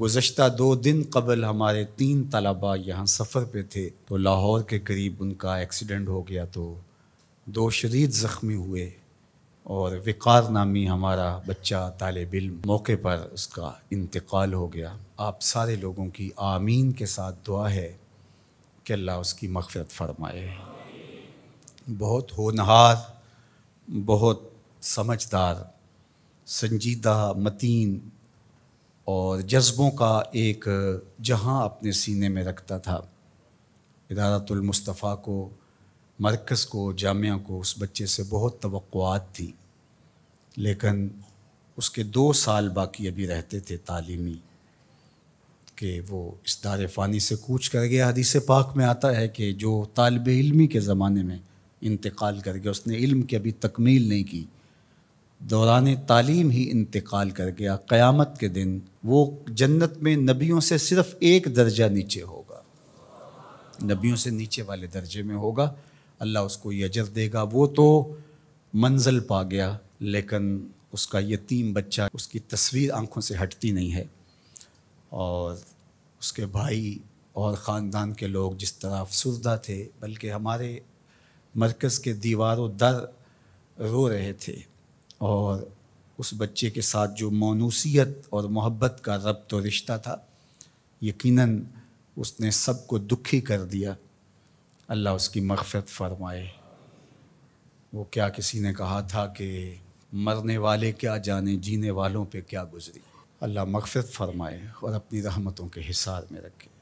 गुज्त दो दिन कबल हमारे तीन तलबा यहाँ सफ़र पे थे तो लाहौर के करीब उनका एक्सीडेंट हो गया तो दो शरीर ज़ख्मी हुए और विकार नामी हमारा बच्चा तालब इम मौके पर उसका इंतकाल हो गया आप सारे लोगों की आमीन के साथ दुआ है कि अल्लाह उसकी मफरत फरमाए बहुत होनहार बहुत समझदार संजीदा मतीन और जज्बों का एक जहां अपने सीने में रखता था इदारतुलमस्तफ़ा को मरकज़ को जामिया को उस बच्चे से बहुत तवक़ात थी लेकिन उसके दो साल बाकी अभी रहते थे तालीमी कि वो इस दार फ़ानी से कूच कर गया हदीस पाक में आता है कि जो तालब इलमी के ज़माने में इंतकाल कर गया उसने इल्म की अभी तकमील नहीं की दौरान तालीम ही इंतकाल कर गया क़यामत के दिन वो जन्नत में नबियों से सिर्फ़ एक दर्जा नीचे होगा नबियों से नीचे वाले दर्जे में होगा अल्लाह उसको यजर देगा वो तो मंजिल पा गया लेकिन उसका यतीम बच्चा उसकी तस्वीर आंखों से हटती नहीं है और उसके भाई और ख़ानदान के लोग जिस तरह अफसरदा थे बल्कि हमारे मरकज़ के दीवारों दर रो रहे थे और उस बच्चे के साथ जो मानूसीत और मोहब्बत का रब्त और रिश्ता था यकीनन उसने सबको दुखी कर दिया अल्लाह उसकी मगफरत फरमाए वो क्या किसी ने कहा था कि मरने वाले क्या जाने जीने वालों पे क्या गुजरी अल्लाह मगफरत फरमाए और अपनी रहमतों के हिसार में रखे